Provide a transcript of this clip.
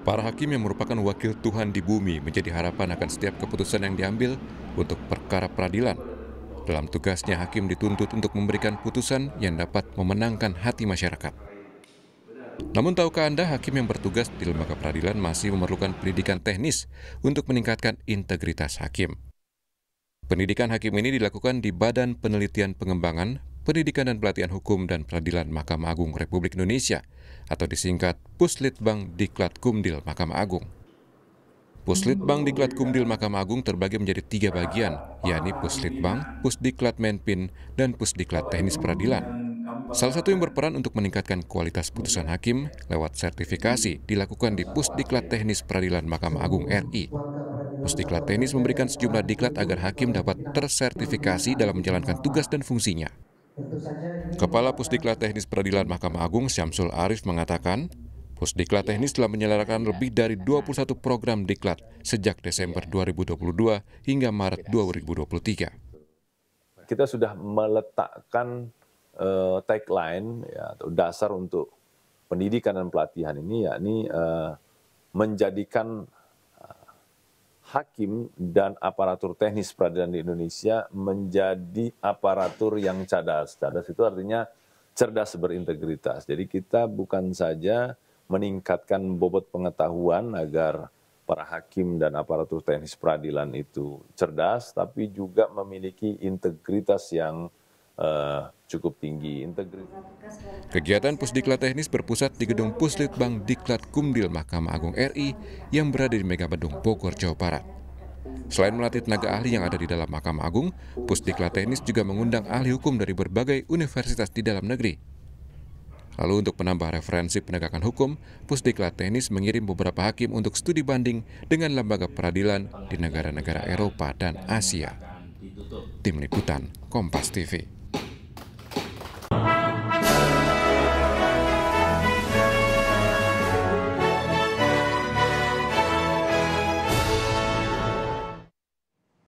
Para hakim yang merupakan wakil Tuhan di bumi menjadi harapan akan setiap keputusan yang diambil untuk perkara peradilan. Dalam tugasnya, hakim dituntut untuk memberikan putusan yang dapat memenangkan hati masyarakat. Namun tahukah Anda, hakim yang bertugas di lembaga peradilan masih memerlukan pendidikan teknis untuk meningkatkan integritas hakim. Pendidikan hakim ini dilakukan di Badan Penelitian Pengembangan, Pendidikan dan Pelatihan Hukum dan Peradilan Mahkamah Agung Republik Indonesia – atau disingkat Puslitbang Diklat Kumdil Mahkamah Agung. Puslitbang Diklat Kumdil Mahkamah Agung terbagi menjadi tiga bagian, yakni Puslitbang, Pusdiklat Menpin, dan Pusdiklat Teknis Peradilan. Salah satu yang berperan untuk meningkatkan kualitas putusan hakim lewat sertifikasi dilakukan di Pusdiklat Teknis Peradilan Mahkamah Agung RI. Pusdiklat Teknis memberikan sejumlah diklat agar hakim dapat tersertifikasi dalam menjalankan tugas dan fungsinya. Kepala Pusdiklat Teknis Peradilan Mahkamah Agung Syamsul Arif mengatakan, Pusdiklat Teknis telah menyelenggarakan lebih dari 21 program diklat sejak Desember 2022 hingga Maret 2023. Kita sudah meletakkan uh, tagline ya, atau dasar untuk pendidikan dan pelatihan ini yakni uh, menjadikan hakim dan aparatur teknis peradilan di Indonesia menjadi aparatur yang cadas. Cadas itu artinya cerdas berintegritas. Jadi kita bukan saja meningkatkan bobot pengetahuan agar para hakim dan aparatur teknis peradilan itu cerdas, tapi juga memiliki integritas yang uh, cukup tinggi. Kegiatan Pusdiklat teknis berpusat di gedung Puslitbang Diklat Kumdil Mahkamah Agung RI yang berada di Megabendung Bogor, Jawa Barat. Selain melatih tenaga ahli yang ada di dalam Mahkamah Agung, Pusdiklat teknis juga mengundang ahli hukum dari berbagai universitas di dalam negeri. Lalu untuk menambah referensi penegakan hukum, Pusdiklat teknis mengirim beberapa hakim untuk studi banding dengan lembaga peradilan di negara-negara Eropa dan Asia. Tim Liputan, Kompas TV.